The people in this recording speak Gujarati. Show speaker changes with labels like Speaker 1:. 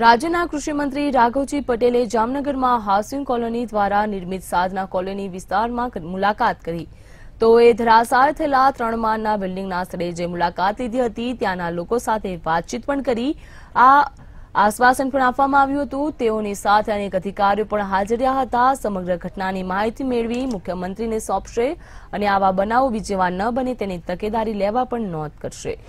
Speaker 1: રાજ્યના કૃષિમંત્રી રાઘવજી પટેલે જામનગરમાં હાઉસિંગ કોલોની દ્વારા નિર્મિત સાધના કોલોની વિસ્તારમાં મુલાકાત કરી તો એ ધરાશાય થયેલા ત્રણ માળના બિલ્ડિંગના સ્થળે જે મુલાકાત લીધી હતી ત્યાંના લોકો સાથે વાતચીત પણ કરી આ આશ્વાસન પણ આપવામાં આવ્યું હતું તેઓની સાથે અનેક અધિકારીઓ પણ હાજર રહ્યા હતા સમગ્ર ઘટનાની માહિતી મેળવી મુખ્યમંત્રીને સોંપશે અને આવા બનાવો બીજીવાર ન બને તેની તકેદારી લેવા પણ નોંધ કરશે